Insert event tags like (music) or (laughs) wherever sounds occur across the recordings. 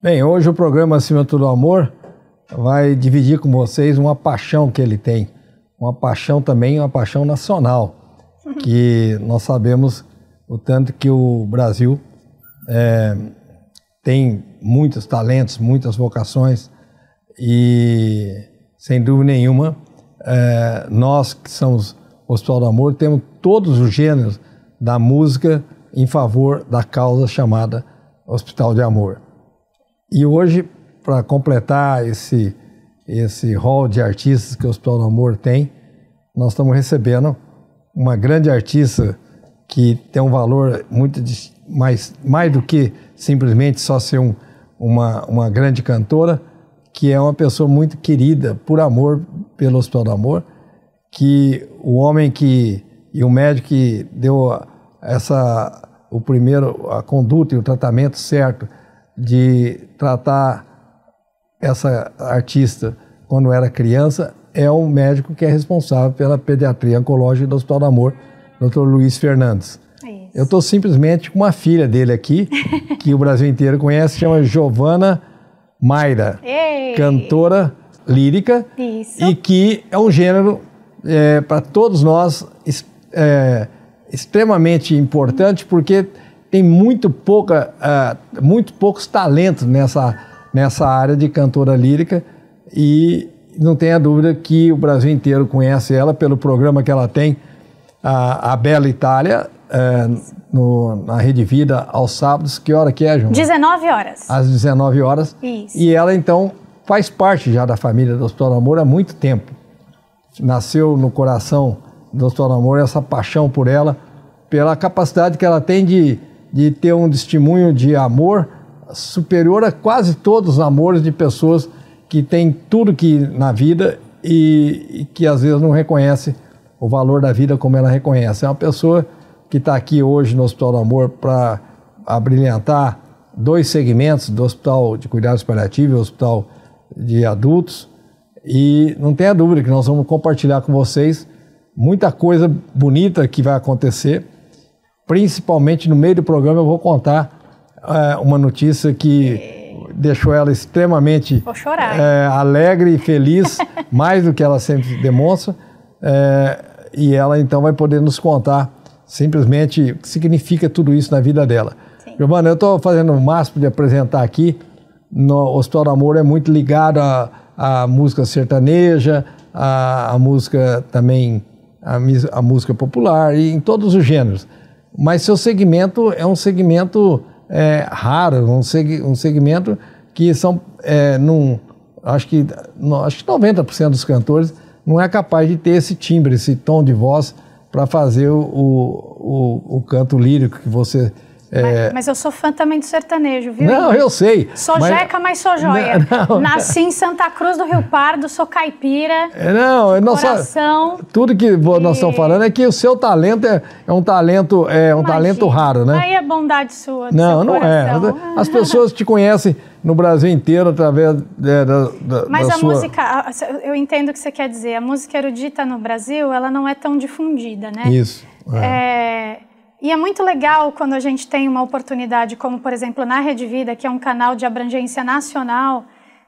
Bem, hoje o programa Acima do Amor vai dividir com vocês uma paixão que ele tem. Uma paixão também, uma paixão nacional. Uhum. Que nós sabemos o tanto que o Brasil é, tem muitos talentos, muitas vocações e, sem dúvida nenhuma, é, nós que somos Hospital do Amor temos todos os gêneros da música em favor da causa chamada Hospital de Amor. E hoje, para completar esse, esse hall de artistas que o Hospital do Amor tem, nós estamos recebendo uma grande artista que tem um valor muito mais, mais do que simplesmente só ser um, uma, uma grande cantora, que é uma pessoa muito querida por amor pelo Hospital do Amor, que o homem que e o médico que deu essa o primeiro a conduta e o tratamento certo de tratar essa artista quando era criança é o médico que é responsável pela pediatria oncológica do Hospital do Amor, Dr. Luiz Fernandes. Eu estou simplesmente com uma filha dele aqui, (laughs) que o Brasil inteiro conhece, chama Giovana Mayra, Ei. cantora lírica Isso. e que é um gênero é, eh, para todos nós é, extremamente importante porque tem muito, pouca, uh, muito poucos talentos nessa, nessa área de cantora lírica e não tenha dúvida que o Brasil inteiro conhece ela pelo programa que ela tem, a, a Bela Itália, é, no, na Rede Vida, aos sábados. Que hora que é, João? 19 horas. Às 19 horas. Isso. E ela, então, faz parte já da família do Hospital do Amor há muito tempo. Nasceu no coração do Hospital do Amor essa paixão por ela, pela capacidade que ela tem de de ter um testemunho de amor superior a quase todos os amores de pessoas que têm tudo que na vida e, e que às vezes não reconhece o valor da vida como ela reconhece. É uma pessoa que está aqui hoje no Hospital do Amor para abrilhantar dois segmentos do Hospital de Cuidados Paliativos e Hospital de Adultos. E não tenha dúvida que nós vamos compartilhar com vocês muita coisa bonita que vai acontecer principalmente no meio do programa, eu vou contar é, uma notícia que deixou ela extremamente é, alegre e feliz, (laughs) mais do que ela sempre demonstra. É, e ela então vai poder nos contar simplesmente o que significa tudo isso na vida dela. Giovana, eu estou fazendo o máximo de apresentar aqui. No Hospital do Amor é muito ligado à, música sertaneja, à, música também, à música popular e em todos os gêneros mas seu segmento é um segmento é, raro, um, seg um segmento que são, é, num, acho, que, no, acho que 90% dos cantores não é capaz de ter esse timbre, esse tom de voz para fazer o, o, o, canto lírico que você é... Mas, mas, eu sou fã também do sertanejo, viu? Não, eu sei. Sou mas... jeca, mas sou joia. Não, (laughs) não, Nasci em Santa Cruz do Rio Pardo, sou caipira. É, não, é nossa, coração. Tudo que nós estamos falando é que o seu talento é, é um talento é um Imagina. talento raro, né? Aí é bondade sua. Não, não é. coração. é. As pessoas te conhecem no Brasil inteiro através é, da, da, Mas da a sua... música, eu entendo o que você quer dizer. A música erudita no Brasil, ela não é tão difundida, né? Isso. É. é e é muito legal quando a gente tem uma oportunidade, como por exemplo na Rede Vida, que é um canal de abrangência nacional,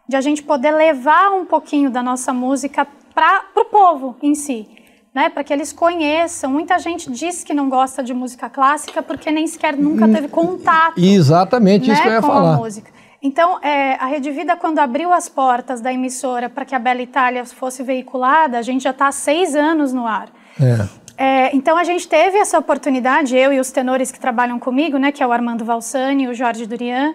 de a gente poder levar um pouquinho da nossa música para o povo em si, né? para que eles conheçam. Muita gente diz que não gosta de música clássica porque nem sequer nunca hum, teve contato. Exatamente né, isso que eu ia com falar. A música. Então, é, a Rede Vida, quando abriu as portas da emissora para que a Bela Itália fosse veiculada, a gente já está há seis anos no ar. É. É, então a gente teve essa oportunidade, eu e os tenores que trabalham comigo, né, que é o Armando Valsani e o Jorge Durian,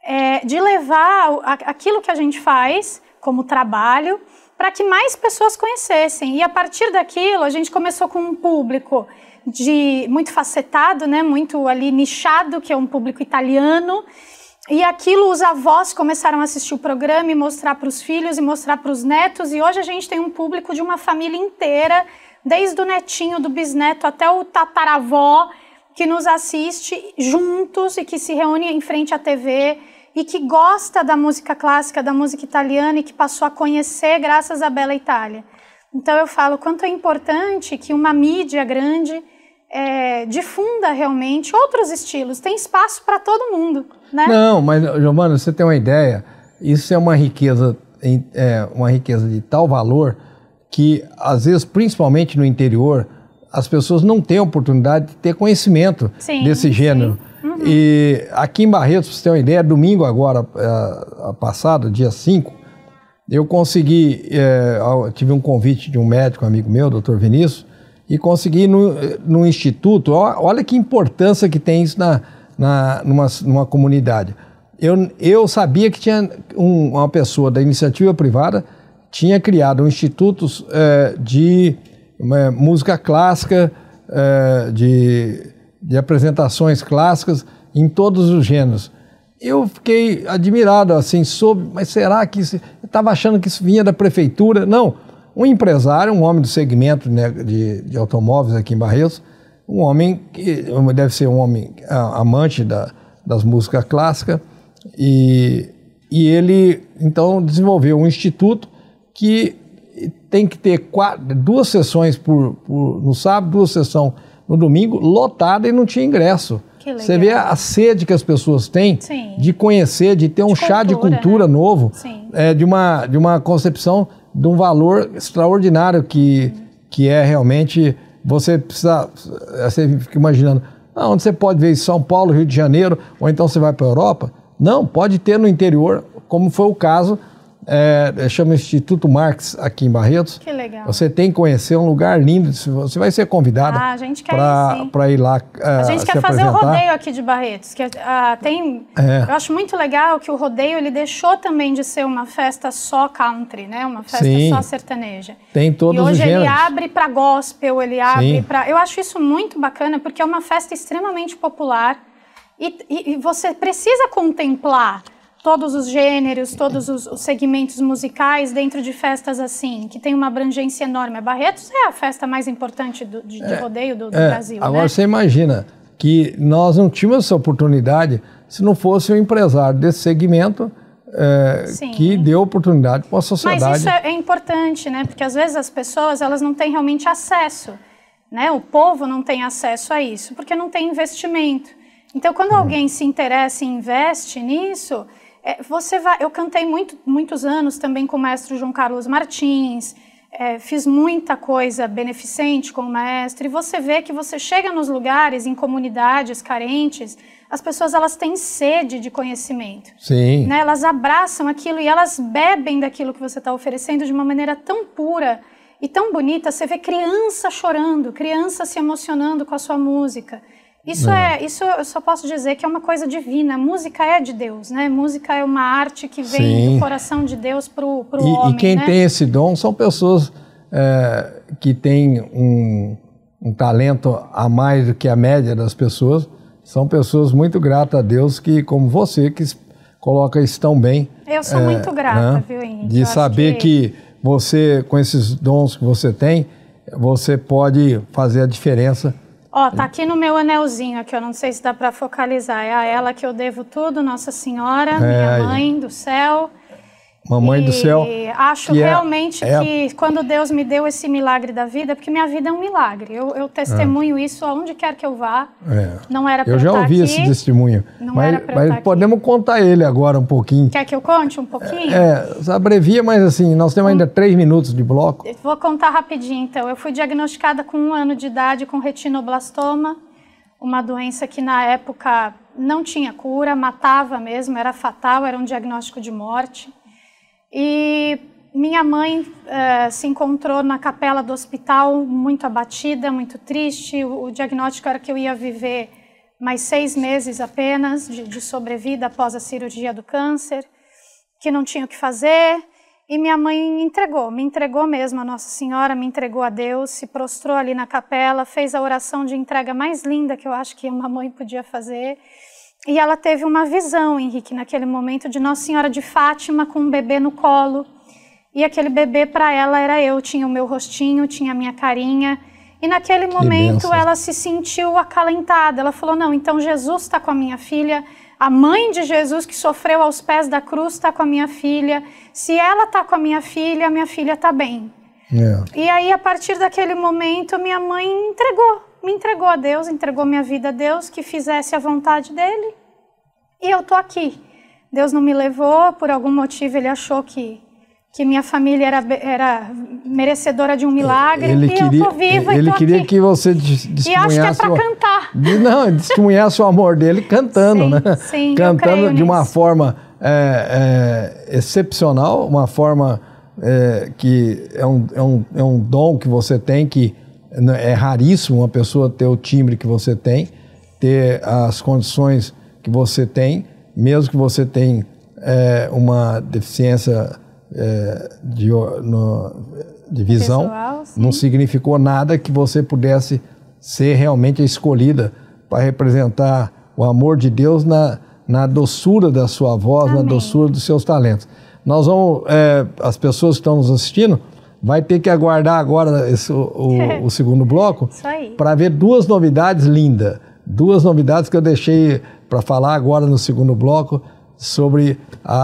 é, de levar aquilo que a gente faz como trabalho para que mais pessoas conhecessem. E a partir daquilo a gente começou com um público de muito facetado, né, muito ali nichado, que é um público italiano. E aquilo os avós começaram a assistir o programa e mostrar para os filhos e mostrar para os netos. E hoje a gente tem um público de uma família inteira desde o netinho, do bisneto até o tataravó que nos assiste juntos e que se reúne em frente à TV e que gosta da música clássica, da música italiana e que passou a conhecer graças à Bela Itália. Então eu falo quanto é importante que uma mídia grande é, difunda realmente outros estilos. Tem espaço para todo mundo, né? Não, mas Giovana, você tem uma ideia? Isso é uma riqueza, é, uma riqueza de tal valor que, às vezes, principalmente no interior, as pessoas não têm oportunidade de ter conhecimento sim, desse gênero. Uhum. E aqui em Barretos, para você ter uma ideia, domingo agora, é, passado, dia 5, eu consegui, é, tive um convite de um médico amigo meu, doutor Vinícius, e consegui no, no instituto, olha que importância que tem isso na, na, numa, numa comunidade. Eu, eu sabia que tinha um, uma pessoa da iniciativa privada tinha criado um instituto é, de música clássica, é, de, de apresentações clássicas em todos os gêneros. Eu fiquei admirado, assim, soube, mas será que isso... Eu estava achando que isso vinha da prefeitura. Não, um empresário, um homem do segmento né, de, de automóveis aqui em Barreiros, um homem que deve ser um homem amante da, das músicas clássicas, e, e ele, então, desenvolveu um instituto que tem que ter quatro, duas sessões por, por, no sábado, duas sessões no domingo, lotada e não tinha ingresso. Você vê a sede que as pessoas têm Sim. de conhecer, de ter um de chá cultura, de cultura né? novo, é, de, uma, de uma concepção de um valor extraordinário que, hum. que é realmente. Você precisa. É, você fica imaginando. Ah, onde você pode ver São Paulo, Rio de Janeiro, ou então você vai para a Europa? Não, pode ter no interior, como foi o caso é, é, chama Instituto Marx aqui em Barretos. Que legal. Você tem que conhecer um lugar lindo. Você vai ser convidado. ah, para ir, ir lá. Uh, a gente quer é, fazer o rodeio aqui de Barretos. Que, uh, tem, é. Eu acho muito legal que o rodeio ele deixou também de ser uma festa só country, né? Uma festa Sim. só sertaneja. Tem todos e hoje os gêneros. ele abre para gospel, ele abre para. Eu acho isso muito bacana porque é uma festa extremamente popular e, e, e você precisa contemplar todos os gêneros, todos os, os, segmentos musicais dentro de festas assim, que tem uma abrangência enorme. A Barretos é a festa mais importante do, de, é, de, rodeio do, do é, Brasil. Né? Agora né? você imagina que nós não tínhamos essa oportunidade se não fosse o um empresário desse segmento. É, que deu oportunidade para a sociedade. Mas isso é, é, importante, né? Porque às vezes as pessoas elas não têm realmente acesso, né? O povo não tem acesso a isso porque não tem investimento. Então, quando hum. alguém se interessa e investe nisso, é, você vai, eu cantei muito, muitos anos também com o maestro João Carlos Martins, é, fiz muita coisa beneficente com o maestro, e você vê que você chega nos lugares, em comunidades carentes, as pessoas elas têm sede de conhecimento. Sim. Né? Elas abraçam aquilo e elas bebem daquilo que você está oferecendo de uma maneira tão pura e tão bonita. Você vê criança chorando, criança se emocionando com a sua música. Isso é. é. isso eu só posso dizer que é uma coisa divina. Música é de Deus, né? Música é uma arte que vem Sim. do coração de Deus para o homem. E quem né? tem esse dom são pessoas é, que têm um, um, talento a mais do que a média das pessoas. São pessoas muito gratas a Deus que, como você, que coloca isso tão bem. Eu sou é, muito grata, né? viu, Henrique? De eu saber que... que você, com esses dons que você tem, você pode fazer a diferença Ó, tá hum? aqui no meu anelzinho, aqui, eu não sei se dá para focalizar. É a tá. ela que eu devo tudo, Nossa Senhora, é, minha mãe do céu. Mamãe e do céu. Acho que é- realmente é, é... que quando Deus me deu esse milagre da vida, porque minha vida é um milagre. Eu, eu testemunho é. isso aonde quer que eu vá. É. Não era para Eu já tá ouvi aqui, esse testemunho. Não mas, era mas tá podemos aqui. contar ele agora um pouquinho. Quer que eu conte um pouquinho? É, é abrevia, mas assim, nós temos ainda um... três minutos de bloco. Vou contar rapidinho então. Eu fui diagnosticada com um ano de idade com retinoblastoma, uma doença que na época não tinha cura, matava mesmo, era fatal, era um diagnóstico de morte. E minha mãe uh, se encontrou na capela do hospital, muito abatida, muito triste. O, o, diagnóstico era que eu ia viver mais seis meses apenas de, de sobrevida após a cirurgia do câncer, que não tinha o que fazer. E minha mãe entregou, me entregou mesmo a Nossa Senhora, me entregou a Deus, se prostrou ali na capela, fez a oração de entrega mais linda que eu acho que uma mãe podia fazer. E ela teve uma visão, Henrique, naquele momento, de Nossa Senhora de Fátima com um bebê no colo. E aquele bebê para ela era eu, tinha o meu rostinho, tinha a minha carinha. E naquele que momento benção. ela se sentiu acalentada. Ela falou: Não, então Jesus está com a minha filha, a mãe de Jesus que sofreu aos pés da cruz está com a minha filha. Se ela está com a minha filha, a minha filha está bem. É. E aí, a partir daquele momento, minha mãe entregou me entregou a Deus, entregou minha vida a Deus, que fizesse a vontade dele. E eu tô aqui. Deus não me levou, por algum motivo ele achou que que minha família era, era merecedora de um é, milagre ele e queria, eu tô viva Ele e tô queria aqui. que você testemunhasse... E acho que é para cantar. Não, testemunhasse o amor dele cantando, sim, né? Sim, Cantando de uma forma é, é, excepcional, uma forma é, que é um, é, um, é um dom que você tem que é raríssimo uma pessoa ter o timbre que você tem, ter as condições que você tem, mesmo que você tenha é, uma deficiência é, de, no, de, visão, Pessoal, não significou nada que você pudesse ser realmente escolhida para representar o amor de Deus na, na doçura da sua voz, Amém. na doçura dos seus talentos. Nós vamos, é, as pessoas que estão nos assistindo, vai ter que aguardar agora esse, o, o, (laughs) segundo bloco para ver duas novidades lindas. Duas novidades que eu deixei para falar agora no segundo bloco sobre a,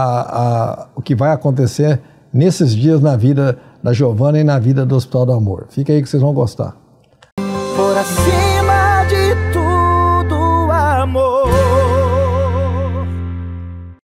a, o que vai acontecer nesses dias na vida da Giovana e na vida do Hospital do Amor. Fica aí que vocês vão gostar. Por assim